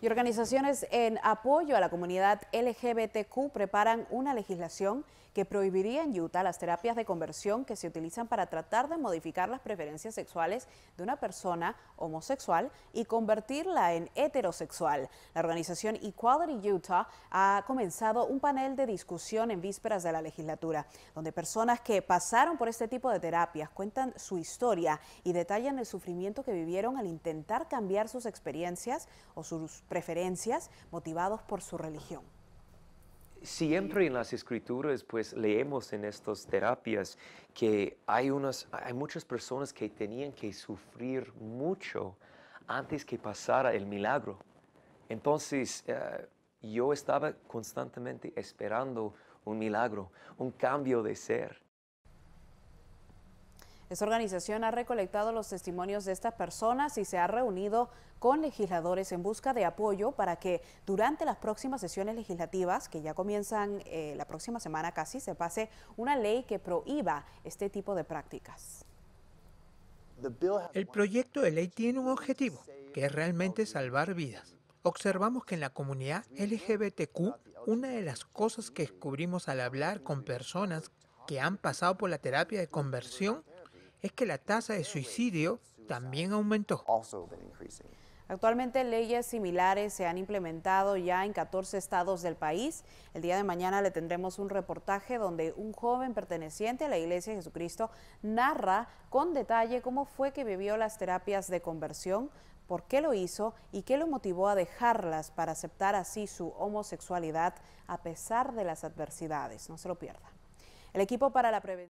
Y organizaciones en apoyo a la comunidad LGBTQ preparan una legislación que prohibiría en Utah las terapias de conversión que se utilizan para tratar de modificar las preferencias sexuales de una persona homosexual y convertirla en heterosexual. La organización Equality Utah ha comenzado un panel de discusión en vísperas de la legislatura, donde personas que pasaron por este tipo de terapias cuentan su historia y detallan el sufrimiento que vivieron al intentar cambiar sus experiencias o sus preferencias motivados por su religión. Siempre en las escrituras, pues leemos en estas terapias que hay, hay muchas personas que tenían que sufrir mucho antes que pasara el milagro. Entonces, eh, yo estaba constantemente esperando un milagro, un cambio de ser. Esta organización ha recolectado los testimonios de estas personas y se ha reunido con legisladores en busca de apoyo para que durante las próximas sesiones legislativas, que ya comienzan eh, la próxima semana casi, se pase una ley que prohíba este tipo de prácticas. El proyecto de ley tiene un objetivo, que es realmente salvar vidas. Observamos que en la comunidad LGBTQ, una de las cosas que descubrimos al hablar con personas que han pasado por la terapia de conversión es que la tasa de suicidio también aumentó. Actualmente leyes similares se han implementado ya en 14 estados del país. El día de mañana le tendremos un reportaje donde un joven perteneciente a la Iglesia de Jesucristo narra con detalle cómo fue que vivió las terapias de conversión, por qué lo hizo y qué lo motivó a dejarlas para aceptar así su homosexualidad a pesar de las adversidades. No se lo pierda. El equipo para la prevención.